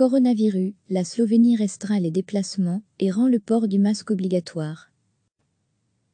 Coronavirus, la Slovénie restreint les déplacements et rend le port du masque obligatoire.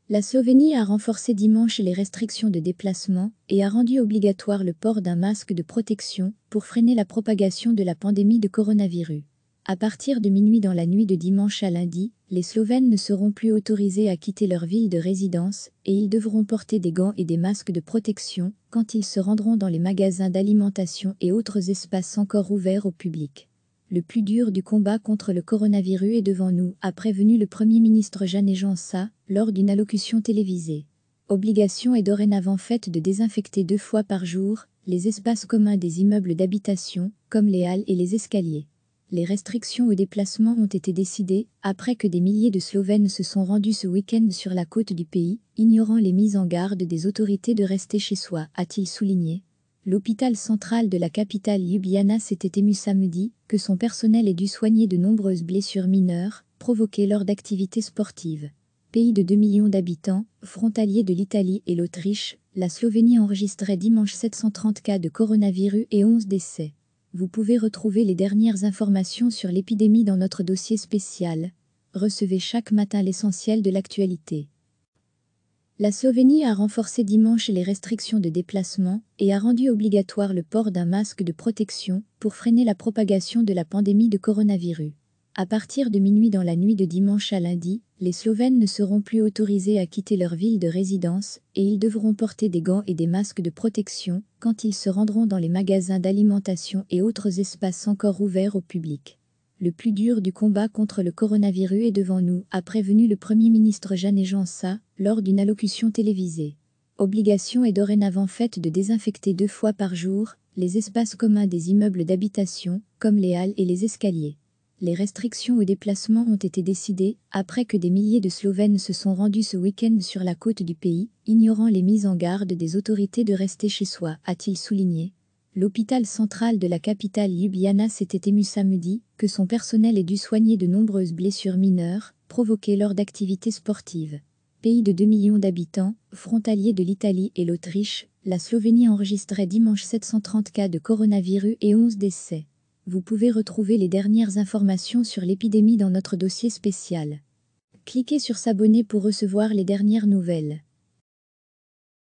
La Slovénie a renforcé dimanche les restrictions de déplacement et a rendu obligatoire le port d'un masque de protection pour freiner la propagation de la pandémie de coronavirus. À partir de minuit dans la nuit de dimanche à lundi, les Slovènes ne seront plus autorisés à quitter leur ville de résidence et ils devront porter des gants et des masques de protection quand ils se rendront dans les magasins d'alimentation et autres espaces encore ouverts au public. Le plus dur du combat contre le coronavirus est devant nous, a prévenu le Premier ministre Jeanne Jansa lors d'une allocution télévisée. Obligation est dorénavant faite de désinfecter deux fois par jour les espaces communs des immeubles d'habitation, comme les halles et les escaliers. Les restrictions aux déplacements ont été décidées après que des milliers de Slovènes se sont rendus ce week-end sur la côte du pays, ignorant les mises en garde des autorités de rester chez soi, a-t-il souligné l'hôpital central de la capitale Ljubljana s'était ému samedi que son personnel ait dû soigner de nombreuses blessures mineures provoquées lors d'activités sportives. Pays de 2 millions d'habitants, frontalier de l'Italie et l'Autriche, la Slovénie enregistrait dimanche 730 cas de coronavirus et 11 décès. Vous pouvez retrouver les dernières informations sur l'épidémie dans notre dossier spécial. Recevez chaque matin l'essentiel de l'actualité. La Slovénie a renforcé dimanche les restrictions de déplacement et a rendu obligatoire le port d'un masque de protection pour freiner la propagation de la pandémie de coronavirus. À partir de minuit dans la nuit de dimanche à lundi, les Slovènes ne seront plus autorisés à quitter leur ville de résidence et ils devront porter des gants et des masques de protection quand ils se rendront dans les magasins d'alimentation et autres espaces encore ouverts au public. Le plus dur du combat contre le coronavirus est devant nous, a prévenu le Premier ministre Jeanne Jansa lors d'une allocution télévisée. Obligation est dorénavant faite de désinfecter deux fois par jour les espaces communs des immeubles d'habitation, comme les halles et les escaliers. Les restrictions aux déplacements ont été décidées après que des milliers de Slovènes se sont rendus ce week-end sur la côte du pays, ignorant les mises en garde des autorités de rester chez soi, a-t-il souligné. L'hôpital central de la capitale Ljubljana s'était ému samedi que son personnel ait dû soigner de nombreuses blessures mineures provoquées lors d'activités sportives. Pays de 2 millions d'habitants, frontalier de l'Italie et l'Autriche, la Slovénie enregistrait dimanche 730 cas de coronavirus et 11 décès. Vous pouvez retrouver les dernières informations sur l'épidémie dans notre dossier spécial. Cliquez sur S'abonner pour recevoir les dernières nouvelles.